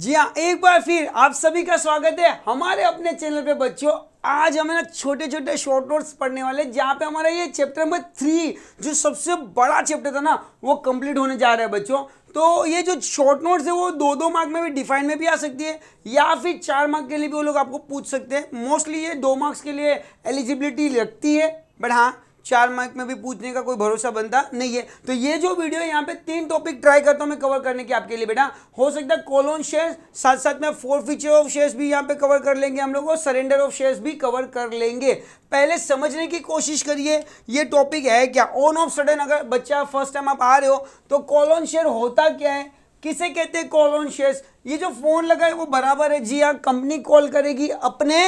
जी हाँ एक बार फिर आप सभी का स्वागत है हमारे अपने चैनल पे बच्चों आज हमें ना छोटे छोटे शॉर्ट नोट्स पढ़ने वाले जहाँ पे हमारा ये चैप्टर नंबर थ्री जो सबसे बड़ा चैप्टर था ना वो कंप्लीट होने जा रहा है बच्चों तो ये जो शॉर्ट नोट्स है वो दो दो मार्क में भी डिफाइन में भी आ सकती है या फिर चार मार्क के लिए भी वो लोग आपको पूछ सकते हैं मोस्टली ये दो मार्क्स के लिए एलिजिबिलिटी रखती है बट हाँ चार मार्क में भी पूछने का कोई भरोसा बनता नहीं है तो ये जो वीडियो यहाँ पे तीन टॉपिक ट्राई करता हूँ मैं कवर करने की आपके लिए बेटा हो सकता है कॉलोन शेयर साथ साथ में फोर फीचर ऑफ शेयर्स भी यहाँ पे कवर कर लेंगे हम लोग और सरेंडर ऑफ शेयर्स भी कवर कर लेंगे पहले समझने की कोशिश करिए ये टॉपिक है क्या ऑन ऑफ सडन अगर बच्चा फर्स्ट टाइम आप आ रहे हो तो कॉलोन शेयर होता क्या है किसे कहते हैं कॉलोन शेयर्स ये जो फोन लगा है वो बराबर है जी हाँ कंपनी कॉल करेगी अपने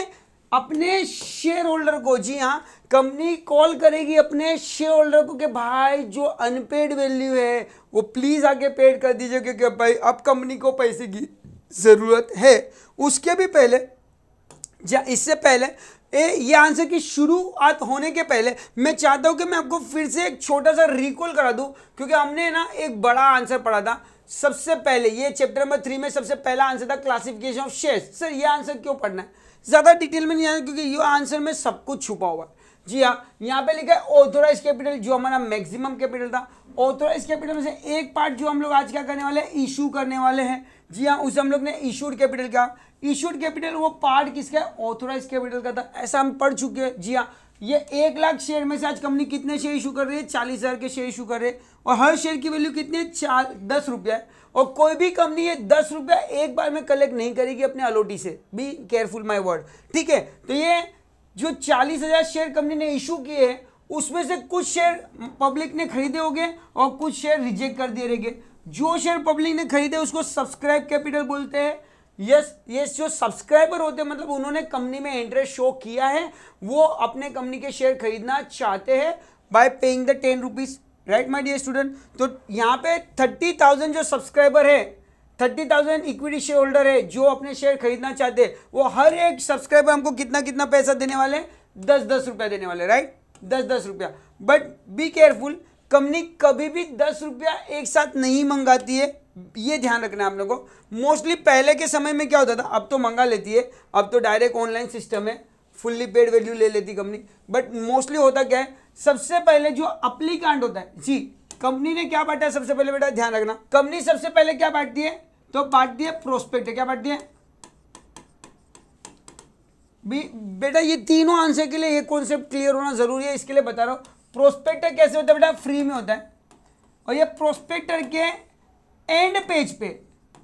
अपने शेयर होल्डर को जी हाँ कंपनी कॉल करेगी अपने शेयर होल्डर को कि भाई जो अनपेड वैल्यू है वो प्लीज़ आके पेड कर दीजिए क्योंकि भाई अब कंपनी को पैसे की ज़रूरत है उसके भी पहले या इससे पहले ए, ये आंसर की शुरुआत होने के पहले मैं चाहता हूँ कि मैं आपको फिर से एक छोटा सा रिकॉल करा दूँ क्योंकि हमने ना एक बड़ा आंसर पढ़ा था सबसे पहले ये चैप्टर नंबर थ्री में सबसे पहला आंसर था क्लासिफिकेशन ऑफ शेयर्स सर ये आंसर क्यों पढ़ना है ज़्यादा डिटेल में नहीं जाना क्योंकि ये आंसर में सब कुछ छुपा हुआ है जी हाँ यहाँ पे लिखा है ऑथोराइज कैपिटल जो हमारा मैक्सिमम कैपिटल था ऑथोराइज कैपिटल में से एक पार्ट जो हम लोग आज क्या करने वाले हैं इशू करने वाले हैं जी हाँ उसे हम लोग ने इशूड कैपिटल कहा इशूड कैपिटल वो पार्ट किसका है ऑथोराइज कैपिटल का था ऐसा हम पढ़ चुके हैं जी हाँ ये एक लाख शेयर में से आज कंपनी कितने शेयर इशू कर रही है चालीस हज़ार के शेयर इशू कर रहे हैं और हर शेयर की वैल्यू कितनी है चार दस रुपया और कोई भी कंपनी ये दस रुपया एक बार में कलेक्ट नहीं करेगी अपने अलोटी से बी केयरफुल माई वर्ड ठीक है तो ये जो चालीस हज़ार शेयर कंपनी ने इशू किए हैं उसमें से कुछ शेयर पब्लिक ने खरीदे होंगे और कुछ शेयर रिजेक्ट कर दिए रहेंगे जो शेयर पब्लिक ने खरीदे उसको सब्सक्राइब कैपिटल बोलते हैं यस ये जो सब्सक्राइबर होते हैं मतलब उन्होंने कंपनी में इंटरेस्ट शो किया है वो अपने कंपनी के शेयर खरीदना चाहते हैं by paying the ten rupees right my dear student तो यहाँ पे थर्टी थाउजेंड जो सब्सक्राइबर है thirty thousand equity share holder है जो अपने शेयर खरीदना चाहते हैं वो हर एक सब्सक्राइबर हमको कितना कितना पैसा देने वाले हैं दस दस रुपया देने वाले राइट दस दस रुपया बट बी केयरफुल कंपनी कभी भी दस रुपया एक साथ नहीं मंगाती है ये ध्यान रखना आप लोगों को मोस्टली पहले के समय में क्या होता था अब तो मंगा लेती है अब तो डायरेक्ट ऑनलाइन सिस्टम है फुल्ली पेड वैल्यू ले लेती कंपनी बट मोस्टली होता क्या है सबसे पहले जो अपली कांड होता है जी कंपनी ने क्या बांटा सबसे पहले बेटा ध्यान रखना कंपनी सबसे पहले क्या बांटती है तो बांटती है प्रोस्पेक्ट क्या बांटती है बेटा ये तीनों आंसर के लिए ये कॉन्सेप्ट क्लियर होना जरूरी है इसके लिए बता रहा हूँ प्रोस्पेक्टर कैसे होता है बेटा फ्री में होता है और ये प्रोस्पेक्टर के एंड पेज पे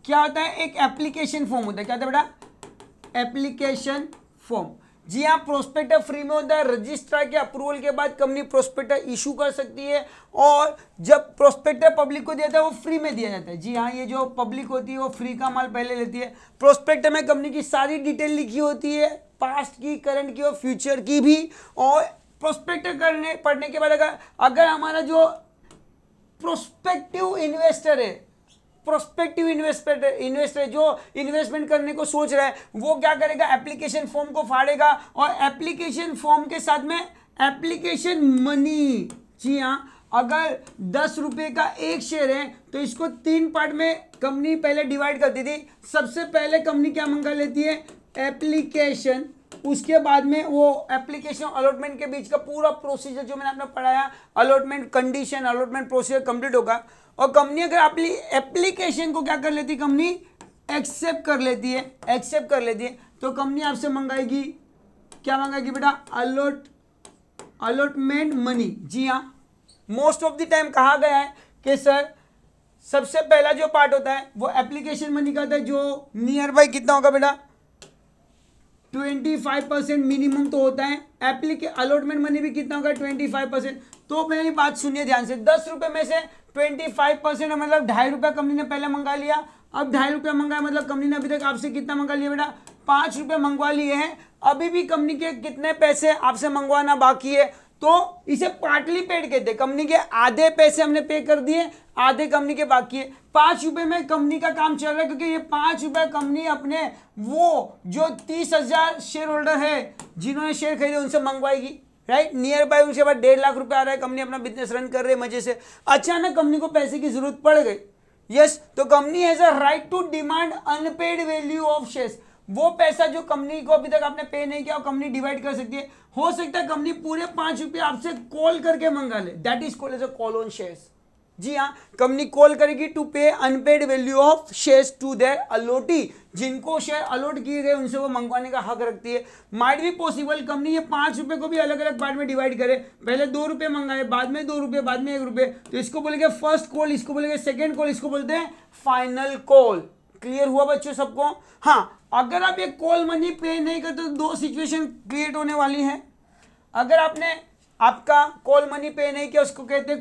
क्या होता है एक एप्लीकेशन फॉर्म होता है क्या होता है बेटा एप्लीकेशन फॉर्म जी हाँ प्रोस्पेक्टर फ्री में होता है रजिस्ट्रार के अप्रूवल के बाद कंपनी प्रोस्पेक्टर इशू कर सकती है और जब प्रोस्पेक्टर पब्लिक को दिया जाता है वो फ्री में दिया जाता है जी हाँ ये जो पब्लिक होती है वो फ्री का माल पहले लेती है प्रोस्पेक्टर में कंपनी की सारी डिटेल लिखी होती है पास्ट की करंट की और फ्यूचर की भी और प्रोस्पेक्ट करने पढ़ने के बाद अगर अगर हमारा जो प्रोस्पेक्टिव इन्वेस्टर है प्रोस्पेक्टिव इन्वेस्टर इन्वेस्टर जो इन्वेस्टमेंट करने को सोच रहा है वो क्या करेगा एप्लीकेशन फॉर्म को फाड़ेगा और एप्लीकेशन फॉर्म के साथ में एप्लीकेशन मनी जी हाँ अगर दस रुपये का एक शेयर है तो इसको तीन पार्ट में कंपनी पहले डिवाइड करती थी सबसे पहले कंपनी क्या मंगा लेती है एप्लीकेशन उसके बाद में वो एप्लीकेशन अलॉटमेंट के बीच का पूरा प्रोसीजर जो मैंने आपने पढ़ाया allotment condition allotment procedure complete होगा और कंपनी अगर अपनी एप्लीकेशन को क्या कर लेती कंपनी एक्सेप्ट कर लेती है एक्सेप्ट कर लेती है तो कंपनी आपसे मंगाएगी क्या मंगाएगी बेटा अलॉट अलॉटमेंट मनी जी हाँ मोस्ट ऑफ द टाइम कहा गया है कि सर सबसे पहला जो पार्ट होता है वो एप्लीकेशन मनी का होता है जो नियर बाई कितना होगा बेटा ट्वेंटी फाइव परसेंट मिनिमम तो होता है एप्लीके अलॉटमेंट मनी भी कितना होगा ट्वेंटी फाइव परसेंट तो मेरी बात सुनिए ध्यान से दस रुपये में से ट्वेंटी फाइव परसेंट मतलब ढाई रुपये कंपनी ने पहले मंगा लिया अब ढाई रुपये मंगाया मतलब कंपनी ने अभी तक आपसे कितना मंगा लिया बेटा पाँच रुपये मंगवा लिए हैं अभी भी कंपनी के कितने पैसे आपसे मंगवाना बाकी है तो इसे पार्टली पेड कहते हैं कंपनी के आधे पैसे हमने पे कर दिए आधे कंपनी के बाकी है पांच रुपए में कंपनी का काम चल रहा है क्योंकि ये पांच रुपए कंपनी अपने वो जो तीस हज़ार शेयर होल्डर है जिन्होंने शेयर खरीदे उनसे मंगवाएगी राइट नियर बाय उनके बाद डेढ़ लाख रुपए आ रहा है कंपनी अपना बिजनेस रन कर रही है मजे से अचानक कंपनी को पैसे की जरूरत पड़ गई यस तो company has a right to demand unpaid value of share वो पैसा जो कंपनी को अभी तक आपने पे नहीं किया कंपनी डिवाइड कर सकती है हो सकता है कंपनी पूरे पांच रुपये आपसे कॉल करके मंगा ले that is call as a call on shares जी हाँ कंपनी कॉल करेगी to pay unpaid value of shares to their allottee जिनको शेयर अलोट किए गए उनसे वो मंगवाने का हक रखती है माइट भी पॉसिबल कंपनी ये पांच रुपए को भी अलग अलग पार्ट में डिवाइड करे पहले दो रुपए मंगाए बाद में दो रुपए बाद में एक रुपए तो इसको बोलेंगे फर्स्ट कॉल इसको बोलेंगे सेकेंड कॉल इसको बोलते हैं फाइनल कॉल क्लियर हुआ बच्चों सबको हाँ अगर आप ये कॉल मनी पे नहीं करते तो दो सिचुएशन क्रिएट होने वाली है अगर आपने आपका कॉल मनी पे नहीं किया उसको कहते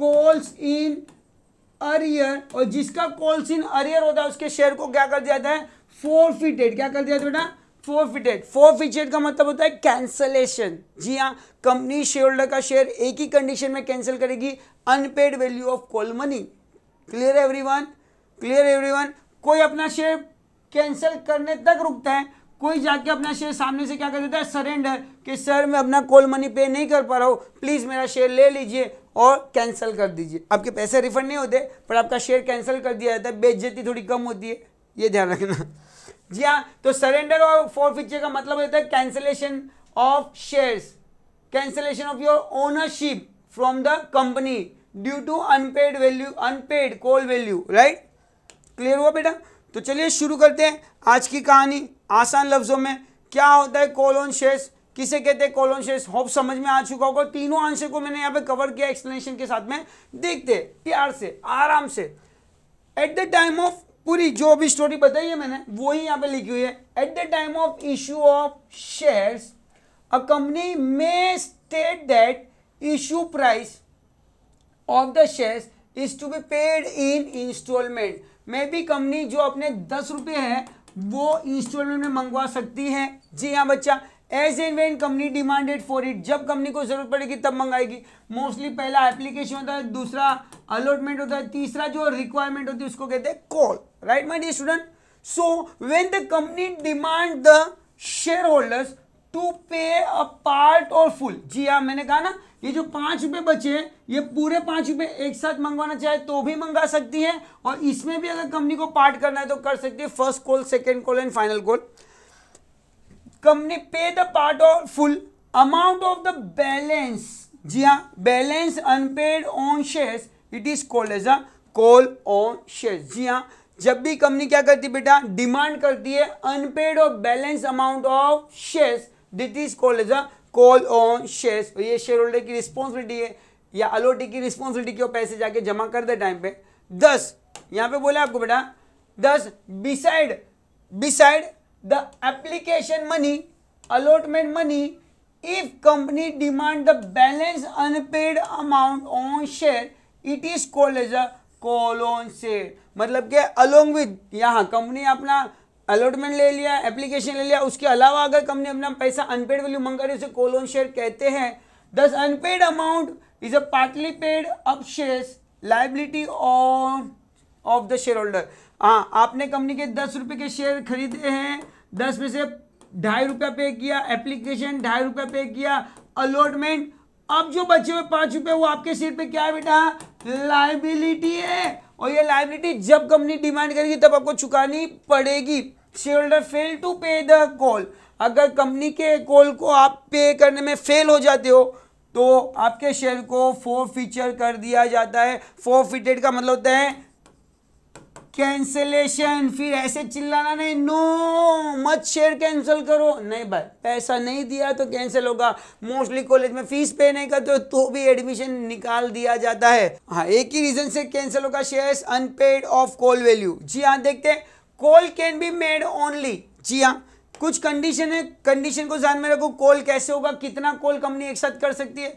कॉल्स इन अरियर और जिसका कॉल्स इन अरियर होता है उसके शेयर को क्या कर दिया जाता है फोर फिटेड क्या कर दिया बेटा फोर फिटेड फोर फिटेड का मतलब होता है कैंसलेशन जी हाँ कंपनी शेयर होल्डर का शेयर एक ही कंडीशन में कैंसिल करेगी unpaid value of call money clear one clear one कोई अपना शेयर कैंसिल करने तक रुकता है कोई जाके अपना शेयर सामने से क्या कर देता है सरेंडर कि सर मैं अपना कोल मनी पे नहीं कर पा रहा हूँ प्लीज़ मेरा शेयर ले लीजिए और कैंसिल कर दीजिए आपके पैसे रिफंड नहीं होते पर आपका शेयर कैंसिल कर दिया जाता है बेचजती थोड़ी कम होती है ये ध्यान रखना जी हाँ तो सरेंडर और फीचर का मतलब होता है cancellation of shares cancellation of your ownership from the company due to unpaid value unpaid call value right clear हुआ बेटा तो चलिए शुरू करते हैं आज की कहानी आसान लफ्ज़ों में क्या होता है कोलोन शेष किसे कहते हैं कोलोन शेष होप समझ में आ चुका होगा तीनों आंसर को मैंने यहाँ पे कवर किया एक्सप्लेनेशन के साथ में देखते प्यार से आराम से एट द टाइम ऑफ पूरी जो भी स्टोरी बताई है मैंने वो ही यहाँ पे लिखी हुई है at the time of issue of shares a company में state that issue price of the shares is to be paid in instalment मे भी कंपनी जो अपने दस रुपये है वो इंस्टॉलमेंट में मंगवा सकती है जी हाँ बच्चा as and when company demanded for it जब कंपनी को जरूरत पड़ेगी तब मंगाएगी मोस्टली पहला एप्लीकेशन होता है दूसरा अलॉटमेंट होता है तीसरा जो रिक्वायरमेंट होती है उसको कहते हैं call right my dear student so when the company demand the share holders to pay a part और फुल जी हाँ मैंने कहा ना ये जो पांच रुपए बचे ये पूरे पांच रुपए एक साथ मंगवाना चाहे तो भी मंगा सकती है और इसमें भी अगर कंपनी को पार्ट करना है तो कर सकती है first call second call and final call company pay the part और full amount of the balance जी हाँ balance unpaid on share it is called as a call on share जी हाँ जब भी कंपनी क्या करती बेटा डिमांड करती है अनपेड और balance amount of share that is called as a call on shares ये शेयर होल्डर की रिस्पॉन्सिबिलिटी है या अलोटी की रिस्पॉन्सिबिलिटी को पैसे जाके जमा कर दे टाइम पे दस यहाँ पे बोला आपको बेटा thus besides besides the application money allotment money if company demand the balance unpaid amount on share it is called as a call on share मतलब के अलोंग विद यहाँ कंपनी अपना अलॉटमेंट ले लिया एप्लीकेशन ले लिया उसके अलावा अगर कंपनी अपना पैसा अनपेड वैल्यू मंगा रही उसे कोलोन शेयर कहते हैं thus unpaid amount is a partly paid up share liability of the share holder हाँ आपने कंपनी के दस रुपये के शेयर खरीदे हैं दस में से ढाई रुपया पे किया एप्लीकेशन ढाई रुपया पे किया अलॉटमेंट अब जो बचे हुए पाँच रुपये वो आपके सिर पे क्या बेटा लाइबिलिटी है और ये लाइबिलिटी जब कंपनी डिमांड करेगी तब आपको चुकानी पड़ेगी share holder fail to pay the call अगर कंपनी के कॉल को आप पे करने में फेल हो जाते हो तो आपके शेयर को फोर फीचर कर दिया जाता है फोर फिटेड का मतलब होता है कैंसलेशन फिर ऐसे चिल्लाना नहीं नो मत शेयर कैंसिल करो नहीं भाई पैसा नहीं दिया तो कैंसिल होगा मोस्टली कॉलेज में फीस पे नहीं करते तो, तो भी एडमिशन निकाल दिया जाता है हाँ एक ही रीजन से कैंसिल होगा shares unpaid of call value जी हाँ देखते हैं call can be made only जी हाँ कुछ कंडीशन है कंडीशन को ध्यान में रखो कोल कैसे होगा कितना कोल कंपनी एक साथ कर सकती है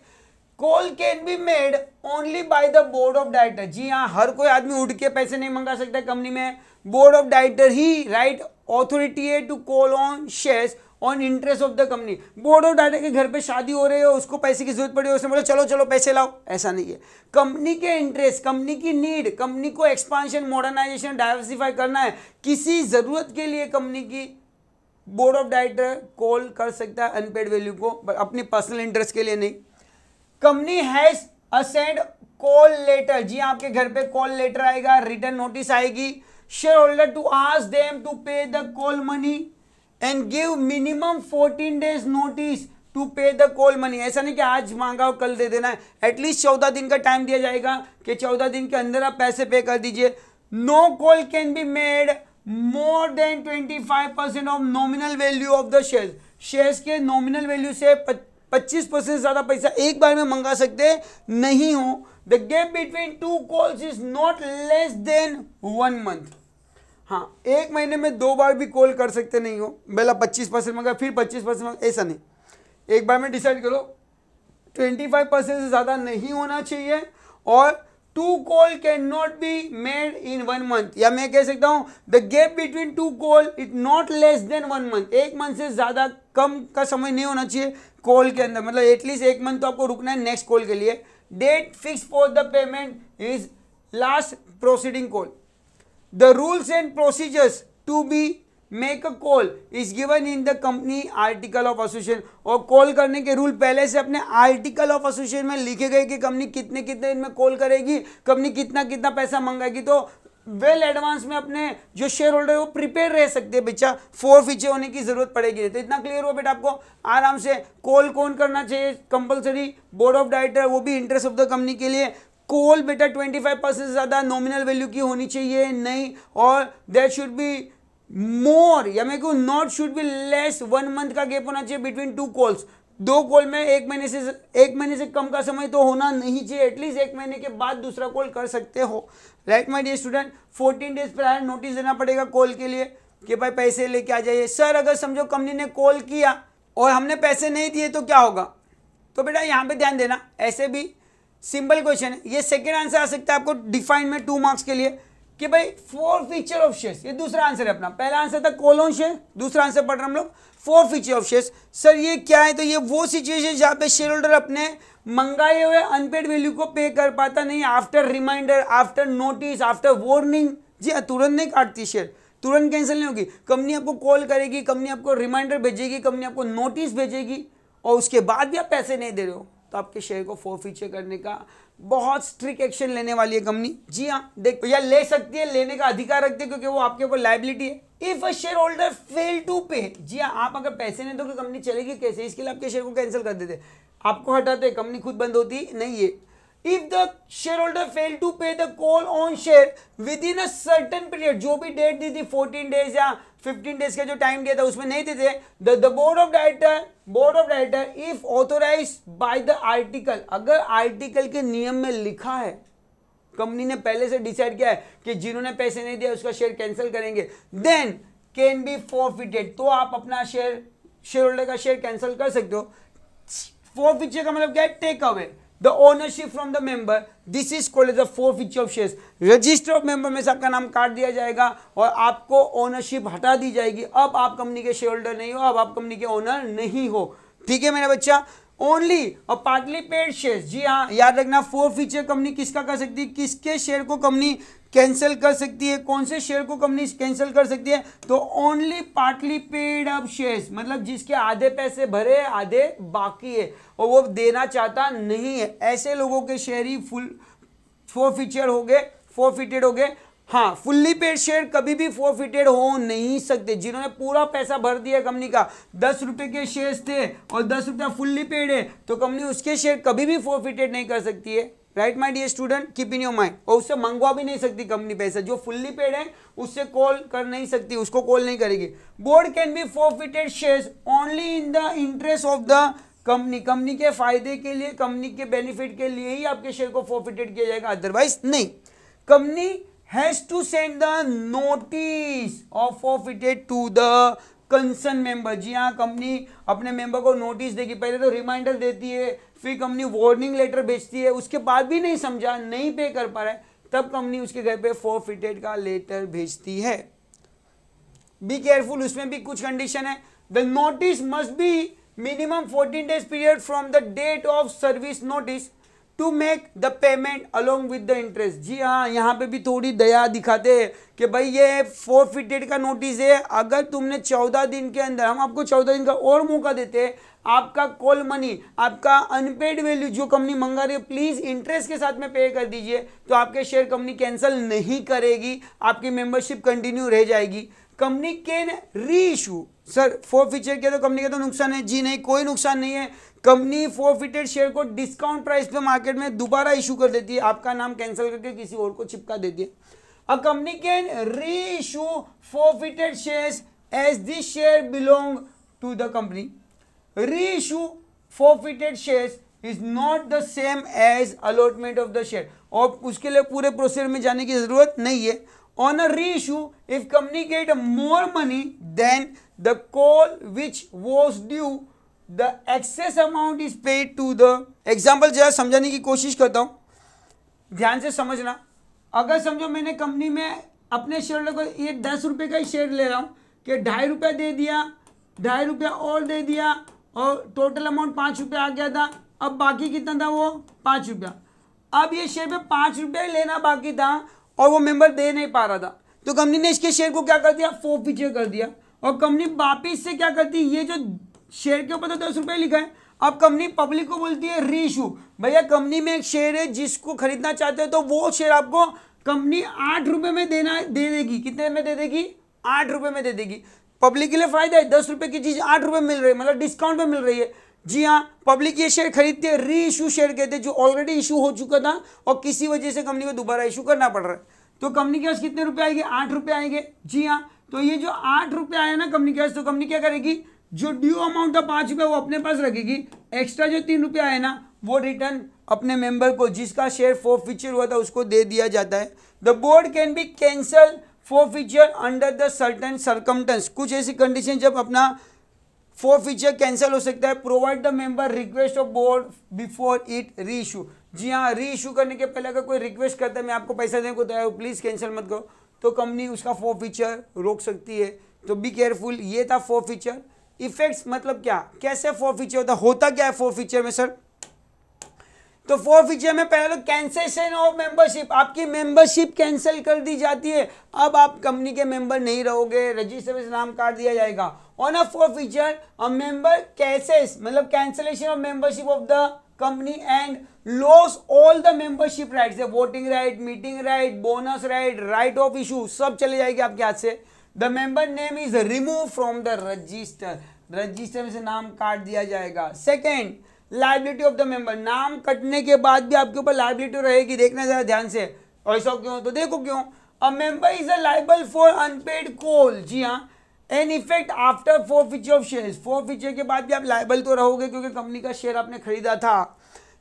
call can be made only by the board of director जी हाँ हर कोई आदमी उठ के पैसे नहीं मंगा सकता कंपनी में बोर्ड ऑफ डायरेक्टर ही राइट ऑथोरिटी है to call on shares on interest of the company board of data के घर पे शादी हो रही है उसको पैसे की जरूरत पड़ी उसने बोला चलो चलो पैसे लाओ ऐसा नहीं है कंपनी के इंटरेस्ट कंपनी की नीड कंपनी को एक्सपांशन मॉडर्नाइजेशन डाइवर्सिफाई करना है किसी ज़रूरत के लिए कंपनी की बोर्ड ऑफ डायरेक्टर कॉल कर सकता है अनपेड वैल्यू को अपनी पर्सनल इंटरेस्ट के लिए नहीं company has sent call letter जी आपके घर पे कॉल लेटर आएगा रिटर्न नोटिस आएगी share holder to ask them to pay the call money and give minimum fourteen days notice to pay the call money ऐसा नहीं कि आज मांगा हो कल दे देना है एटलीस्ट चौदह दिन का टाइम दिया जाएगा कि चौदह दिन के अंदर आप पैसे पे कर दीजिए no call can be made more than twenty five percent of nominal value of the share shares के नॉमिनल वैल्यू से पच्चीस परसेंट ज़्यादा पैसा एक बार में मंगा सकते नहीं हो the gap between two calls is not less than one month हाँ एक महीने में दो बार भी कॉल कर सकते नहीं हो पहला पच्चीस परसेंट मंगा फिर पच्चीस परसेंट मंगा ऐसा नहीं एक बार में डिसाइड करो ट्वेंटी फाइव परसेंट से ज़्यादा नहीं होना चाहिए और two call can not be made in one month या मैं कह सकता हूँ the gap between two call it not less than one month एक मंथ से ज़्यादा कम का समय नहीं होना चाहिए कॉल के अंदर मतलब एटलीस्ट एक मंथ तो आपको रुकना है नेक्स्ट कॉल के लिए date fix for the payment is last proceeding call The rules and procedures to be make a call is given in the company article of association और कॉल करने के रूल पहले से अपने आर्टिकल ऑफ एसोसिएशन में लिखे गए कि कंपनी कितने कितने में कॉल करेगी कंपनी कितना कितना पैसा मंगाएगी तो वेल well एडवांस में अपने जो शेयर होल्डर वो प्रिपेयर रह सकते हैं बच्चा फोर फीचे होने की जरूरत पड़ेगी तो इतना क्लियर हो बेटा आपको आराम से कॉल कौन करना चाहिए कंपलसरी बोर्ड ऑफ डायरेक्टर वो भी इंटरेस्ट ऑफ द कंपनी के लिए कोल बेटा 25 परसेंट ज़्यादा नॉमिनल वैल्यू की होनी चाहिए नहीं और देर शुड बी मोर या मेरे को not should be less one month का गैप होना चाहिए बिटवीन टू कॉल्स दो कॉल में एक महीने से एक महीने से कम का समय तो होना नहीं चाहिए एटलीस्ट एक महीने के बाद दूसरा कॉल कर सकते हो right my dear student 14 days prior notice देना पड़ेगा कॉल के लिए कि भाई पैसे लेके आ जाइए सर अगर समझो कंपनी ने कॉल किया और हमने पैसे नहीं दिए तो क्या होगा तो बेटा यहाँ पे ध्यान देना ऐसे भी सिंपल क्वेश्चन है ये सेकेंड आंसर आ सकता है आपको डिफाइन में टू मार्क्स के लिए कि भाई फोर फीचर ऑफ शेयर्स ये दूसरा आंसर है अपना पहला आंसर था कोलोन शेयर दूसरा आंसर पढ़ रहे हम लोग forfeiture of shares sir ये क्या है तो ये वो सिचुएशन जहाँ पे शेयर होल्डर अपने मंगाए हुए अनपेड वैल्यू को पे कर पाता नहीं after reminder after notice after warning जी हाँ तुरंत नहीं काटती शेयर तुरंत कैंसिल नहीं होगी कंपनी आपको कॉल करेगी कंपनी आपको रिमाइंडर भेजेगी कंपनी आपको नोटिस भेजेगी और उसके बाद भी आप पैसे नहीं दे रहे हो तो आपके शेयर को फोफीचर करने का बहुत स्ट्रिक्ट एक्शन लेने वाली है कंपनी जी हाँ देख या ले सकती है लेने का अधिकार रखती है क्योंकि वो आपके ऊपर लाइबिलिटी है if a share holder fail to pay जी हाँ आप अगर पैसे नहीं दो कंपनी चलेगी कैसे इसके लिए आपके शेयर को कैंसिल कर देते आपको हटाते कंपनी खुद बंद होती नहीं है if the share holder fail to pay the call on share within a certain period जो भी डेट दी थी फोर्टीन डेज या फिफ्टीन डेज का जो टाइम दिया था उसमें नहीं देते board of director board of director if authorise by the article अगर आर्टिकल के नियम में लिखा है कंपनी ने पहले से डिसाइड किया है कि जिन्होंने पैसे नहीं दिया उसका शेयर कैंसिल करेंगे देन कैन बी फोरफिटेड तो आप अपना शेयर शेयर होल्डर का शेयर कैंसिल कर सकते हो फोरफिचर का मतलब क्या है take away the ownership from the member this is called as a forfeiture of shares register of member में से आपका नाम काट दिया जाएगा और आपको ओनरशिप हटा दी जाएगी अब आप कंपनी के शेयर होल्डर नहीं हो अब आप कंपनी के ओनर नहीं हो ठीक है मेरा बच्चा ओनली और पार्टली पेड शेयर जी हाँ याद रखना फोर फीचर कंपनी किसका कर सकती है किसके शेयर को कंपनी कैंसिल कर सकती है कौन से शेयर को कंपनी कैंसिल कर सकती है तो only partly paid up shares मतलब जिसके आधे पैसे भरे आधे बाकी है और वो देना चाहता नहीं है ऐसे लोगों के शेयर ही फुल फोर फीचर हो गए फोर फिटेड हो गए हाँ फुल्ली पेड शेयर कभी भी फोर फिटेड हो नहीं सकते जिन्होंने पूरा पैसा भर दिया कंपनी का दस रुपये के शेयर्स थे और दस रुपया फुल्ली पेड है तो कंपनी उसके शेयर कभी भी फोर फिटेड नहीं कर सकती है right my dear student keep in your mind और उससे मंगवा भी नहीं सकती कंपनी पैसा जो फुल्ली पेड है उससे कॉल कर नहीं सकती उसको कॉल नहीं करेगी board can be forfeited share only in the interest of the company company के फायदे के लिए कंपनी के बेनिफिट के लिए ही आपके शेयर को फोफिटेड किया जाएगा अदरवाइज नहीं company has to send the notice of forfeited to the concern member जी हाँ कंपनी अपने मेंबर को नोटिस देगी पहले तो रिमाइंडर देती है फिर कंपनी वार्निंग लेटर भेजती है उसके बाद भी नहीं समझा नहीं पे कर पा रहा है तब कंपनी उसके घर पे फोर फिटेड का लेटर भेजती है बी केयरफुल उसमें भी कुछ कंडीशन है the notice must be minimum 14 days period from the date of service notice to make the payment along with the interest जी हाँ यहाँ पे भी थोड़ी दया दिखाते हैं कि भाई ये फोर फिटेड का नोटिस है अगर तुमने चौदह दिन के अंदर हम आपको चौदह दिन का और मौका देते हैं आपका कॉल मनी आपका अनपेड वैल्यू जो कंपनी मंगा रही है प्लीज़ इंटरेस्ट के साथ में पे कर दीजिए तो आपके शेयर कंपनी कैंसिल नहीं करेगी आपकी मेंबरशिप कंटिन्यू रह जाएगी company can reissue sir forfeiture के तो कंपनी का तो नुकसान है जी नहीं कोई नुकसान नहीं है कंपनी फोरफिटेड शेयर को डिस्काउंट प्राइस पे मार्केट में दोबारा इशू कर देती है आपका नाम कैंसिल करके किसी और को चिपका देती है a company can reissue forfeited share as this share belong to the company reissue forfeited share is not the same as allotment of the share और उसके लिए पूरे प्रोसेस में जाने की जरूरत नहीं है a reissue if company get more money than the call which was due the excess amount is paid to the example है समझाने की कोशिश करता हूँ ध्यान से समझना अगर समझो मैंने कंपनी में अपने शेयर को ये दस रुपये का ही शेयर ले रहा हूँ कि ढाई रुपया दे दिया ढाई रुपया और दे दिया और टोटल अमाउंट पाँच रुपया आ गया था अब बाकी कितना था वो पाँच रुपया अब ये शेयर पे पाँच रुपया ही लेना बाकी था और वो मेंबर दे नहीं पा रहा था तो कंपनी ने इसके शेयर को क्या कर दिया फोफीचर कर दिया और कंपनी वापिस से क्या करती ये जो शेयर के ऊपर तो दस रुपये लिखा है अब कंपनी पब्लिक को बोलती है इशू भैया कंपनी में एक शेयर है जिसको खरीदना चाहते हो तो वो शेयर आपको कंपनी आठ रुपये में देना दे देगी कितने में दे देगी आठ रुपये में दे देगी पब्लिक के लिए फायदा है दस रुपये की चीज़ आठ रुपये मिल रही है मतलब डिस्काउंट पर मिल रही है जी हाँ पब्लिक ये शेयर खरीदते हैं री इशू शेयर कहते हैं जो ऑलरेडी इशू हो चुका था और किसी वजह से कंपनी को दोबारा इशू करना पड़ रहा है तो कंपनी के पास कितने रुपए आएंगे आठ रुपये आएंगे जी हाँ तो ये जो आठ रुपये आया ना कंपनी के पास तो कंपनी क्या करेगी जो ड्यू अमाउंट था पाँच रुपये वो अपने पास रखेगी एक्स्ट्रा जो तीन रुपया है ना वो रिटर्न अपने मेंबर को जिसका शेयर फोर फीचर हुआ था उसको दे दिया जाता है the board can be cancel forfeiture under the certain circumstance कुछ ऐसी कंडीशन जब अपना फोर फीचर कैंसिल हो सकता है provide the member request of board before it reissue जी हाँ री इशू करने के पहले अगर कोई रिक्वेस्ट करता है मैं आपको पैसा देने को तैयार हूँ प्लीज़ कैंसिल मत करो तो कंपनी उसका फोर फीचर रोक सकती है तो बी केयरफुल ये था फोर फीचर इफेक्ट्स मतलब क्या कैसे फोर फीचर होता होता क्या है फोर फीचर में सर तो फोर फीचर में पहले तो कैंसेशन ऑफ मेंबरशिप आपकी मेंबरशिप कैंसिल कर दी जाती है अब आप कंपनी के मेंबर नहीं रहोगे रजिस्टर में नाम काट दिया जाएगा on a forfeiture a member ceases मतलब cancellation of membership of the company and loss all the membership rights voting right meeting right bonus right right of issue सब चले जाएगी आपके हाथ से the member name is remove from the register register में से नाम काट दिया जाएगा second liability of the member नाम कटने के बाद भी आपके ऊपर लाइबिलिटी रहेगी देखना जरा ध्यान से ऐसा क्यों तो देखो क्यों a member is a liable for unpaid call जी हाँ an effect after forfeiture of share forfeiture के बाद भी आप लाइबल तो रहोगे क्योंकि कंपनी का शेयर आपने खरीदा था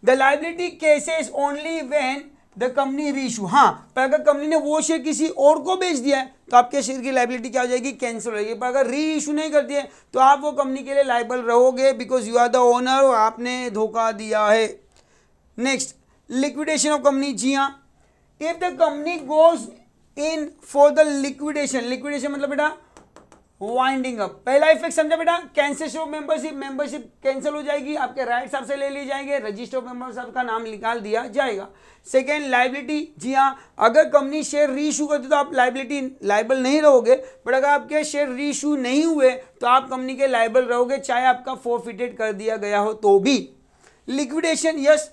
the liability ceases only when the company reissue हाँ पर अगर कंपनी ने वो शेयर किसी और को बेच दिया है तो आपके शेयर की लाइबिलिटी क्या हो जाएगी कैंसिल हो जाएगी पर अगर री इशू नहीं कर दिए तो आप वो कंपनी के लिए लाइबल रहोगे because you are the owner और आपने धोखा दिया है नेक्स्ट लिक्विडेशन ऑफ कंपनी जी हाँ if the company goes in for the liquidation liquidation मतलब बेटा वाइंडिंग अप पहला इफेक्ट समझा बेटा कैंसिल शो मेंबरशिप मेंबरशिप कैंसिल हो जाएगी आपके राइट्स आपसे ले लिए जाएंगे रजिस्टर ऑफ का नाम निकाल दिया जाएगा सेकेंड लाइबिलिटी जी हाँ अगर कंपनी शेयर इशू करती तो आप लाइबिलिटी लाइबल नहीं रहोगे बट अगर आपके शेयर रीशू नहीं हुए तो आप कंपनी के लाइबल रहोगे चाहे आपका फोरफिटेड कर दिया गया हो तो भी liquidation yes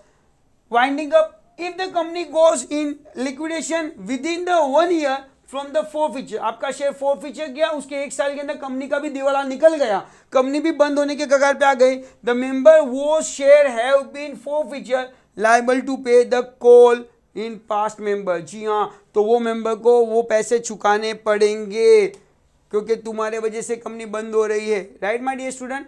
winding up if the company goes in liquidation within the one year from the forfeiture आपका शेयर फोर फीचर गया उसके एक साल के अंदर कंपनी का भी दिवाला निकल गया कंपनी भी बंद होने के कगार पे आ गई द मेंबर वो share have been forfeiture liable to pay the call in past member जी हाँ तो वो मेंबर को वो पैसे चुकाने पड़ेंगे क्योंकि तुम्हारे वजह से कंपनी बंद हो रही है राइट माई डियर स्टूडेंट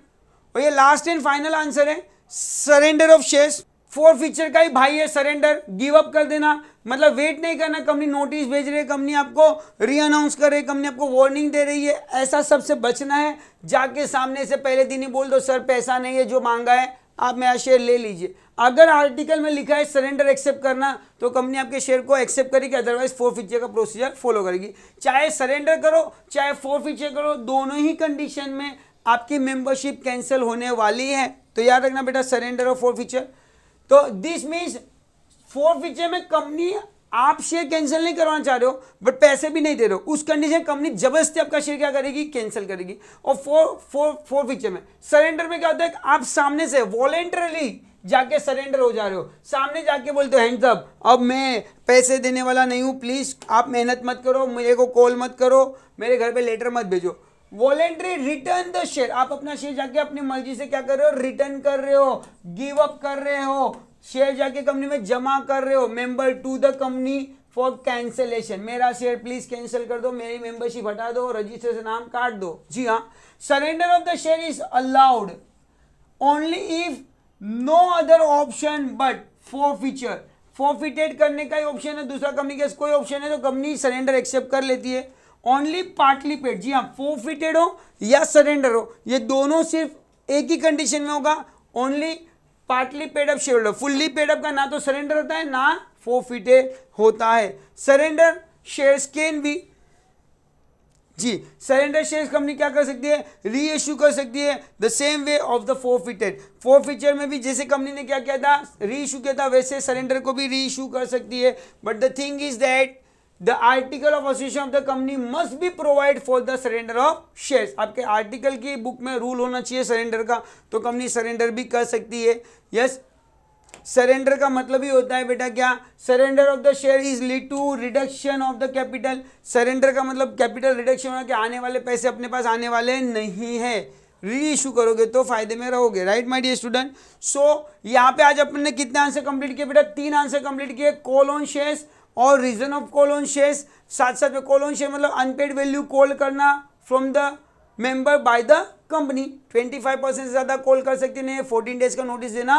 और ये लास्ट एंड फाइनल आंसर है surrender of share forfeiture का ही भाई है सरेंडर गिव अप कर देना मतलब वेट नहीं करना कंपनी नोटिस भेज रही है कंपनी आपको रीअनाउंस कर रही है कंपनी आपको वार्निंग दे रही है ऐसा सबसे बचना है जाके सामने से पहले दिन ही बोल दो सर पैसा नहीं है जो मांगा है आप मेरा शेयर ले लीजिए अगर आर्टिकल में लिखा है सरेंडर एक्सेप्ट करना तो कंपनी आपके शेयर को एक्सेप्ट करेगी अदरवाइज फोर फीचर का प्रोसीजर फॉलो करेगी चाहे सरेंडर करो चाहे फोर फीचर करो दोनों ही कंडीशन में आपकी मेंबरशिप कैंसिल होने वाली है तो याद रखना बेटा सरेंडर और फोर फीचर तो दिस मीन्स फोर फीचर में कंपनी आप शेयर कैंसिल नहीं करवाना चाह रहे हो बट पैसे भी नहीं दे रहे हो उस कंडीशन कंपनी जबरदस्ती आपका शेयर क्या करेगी कैंसिल करेगी और फोर फोर फोर फीचर में सरेंडर में क्या होता है आप सामने से वॉलेंटरली जाके सरेंडर हो जा रहे हो सामने जाके बोलते हो हैंड्स अप अब मैं पैसे देने वाला नहीं हूँ प्लीज़ आप मेहनत मत करो मेरे को कॉल मत करो मेरे घर पे लेटर मत भेजो वॉलेंट्री रिटर्न द शेयर आप अपना शेयर जाके अपनी मर्जी से क्या कर रहे हो रिटर्न कर रहे हो गिव अप कर रहे हो शेयर जाके कंपनी में जमा कर रहे हो member to the company for cancellation मेरा शेयर प्लीज कैंसिल कर दो मेरी मेंबरशिप हटा दो रजिस्टर से नाम काट दो जी हाँ surrender of the share is allowed only if no other option but forfeiture for करने का ही ऑप्शन है दूसरा कंपनी के कोई ऑप्शन है तो कंपनी सरेंडर एक्सेप्ट कर लेती है ओनली पार्टली पेड जी हाँ फोरफिटेड हो या सरेंडर हो ये दोनों सिर्फ एक ही कंडीशन में होगा only partly paid up shareholder fully paid up का ना तो सरेंडर होता है ना फोफिटे होता है सरेंडर शेयर्स कैन भी जी सरेंडर शेयर्स कंपनी क्या कर सकती है री इश्यू कर सकती है the same way of the forfeited forfeiture में भी जैसे कंपनी ने क्या किया था री इशू किया था वैसे सरेंडर को भी री इशू कर सकती है but the thing is that the article of association of the company must be provide for the surrender of shares आपके आर्टिकल की बुक में रूल होना चाहिए सरेंडर का तो कंपनी सरेंडर भी कर सकती है यस yes, सरेंडर का मतलब ही होता है बेटा क्या surrender of the share is lead to reduction of the capital surrender का मतलब कैपिटल रिडक्शन होना कि आने वाले पैसे अपने पास आने वाले नहीं है री इशू करोगे तो फायदे में रहोगे right my dear student so यहाँ पे आज अपन ने कितने आंसर कंप्लीट किए बेटा तीन आंसर कंप्लीट किए कॉल ऑन शेयर्स और रीजन ऑफ कॉलोन शेयर साथ साथ में कॉलोन शेयर मतलब अनपेड वैल्यू कॉल करना from the member by the company 25 percent से ज़्यादा कॉल कर सकती नहीं फोर्टीन डेज का नोटिस देना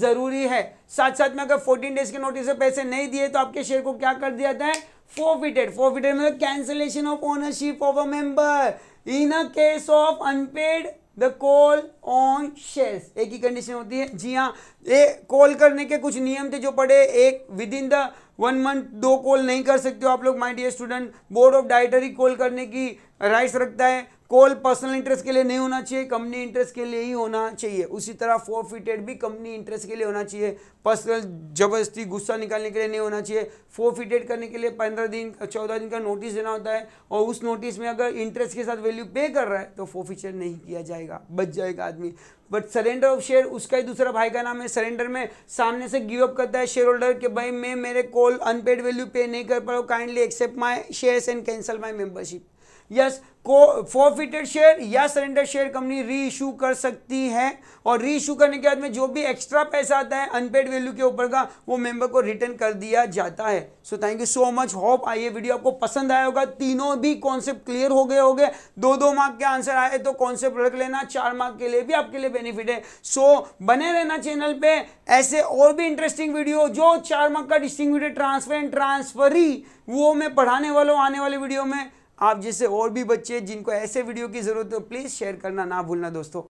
ज़रूरी है साथ साथ में अगर फोर्टीन डेज के नोटिस से पैसे नहीं दिए तो आपके शेयर को क्या कर दिया जाता है फोफिटेड फोफिटेड मतलब cancellation of ownership of a member in a case of unpaid the call on shares एक ही कंडीशन होती है जी हाँ ये कॉल करने के कुछ नियम थे जो पढ़े एक within the one month दो कॉल नहीं कर सकते हो आप लोग my dear student board of डायटरी कॉल करने की राइट्स रखता है कॉल पर्सनल इंटरेस्ट के लिए नहीं होना चाहिए कंपनी इंटरेस्ट के लिए ही होना चाहिए उसी तरह फोरफिटेड भी कंपनी इंटरेस्ट के लिए होना चाहिए पर्सनल जबरदस्ती गुस्सा निकालने के लिए नहीं होना चाहिए फोरफिटेड करने के लिए पंद्रह दिन चौदह दिन का नोटिस देना होता है और उस नोटिस में अगर इंटरेस्ट के साथ वैल्यू पे कर रहा है तो फोरफिटेड नहीं किया जाएगा बच जाएगा आदमी बट सरेंडर ऑफ शेयर उसका ही दूसरा भाई का नाम है सरेंडर में सामने से गिव अप करता है शेयर होल्डर के भाई मैं मेरे कॉल अनपेड वैल्यू पे नहीं कर पा रहा हूँ kindly accept my shares and cancel my membership yes को फॉरफिटेड शेयर या surrender share company reissue कर सकती है और री इशू करने के बाद में जो भी एक्स्ट्रा पैसा आता है अनपेड वैल्यू के ऊपर का वो मेंबर को रिटर्न कर दिया जाता है so thank you so much hope I ये वीडियो आपको पसंद आया होगा तीनों भी कॉन्सेप्ट क्लियर हो गए होंगे दो दो मार्क के आंसर आए तो कॉन्सेप्ट रख लेना चार मार्क के लिए भी आपके लिए बेनिफिट है सो so, बने रहना चैनल पर ऐसे और भी इंटरेस्टिंग वीडियो जो चार मार्क का डिस्टिंग ट्रांसफर एंड ट्रांसफरी वो मैं पढ़ाने वाला हूँ आने वाले वीडियो में आप जैसे और भी बच्चे जिनको ऐसे वीडियो की ज़रूरत हो प्लीज़ शेयर करना ना भूलना दोस्तों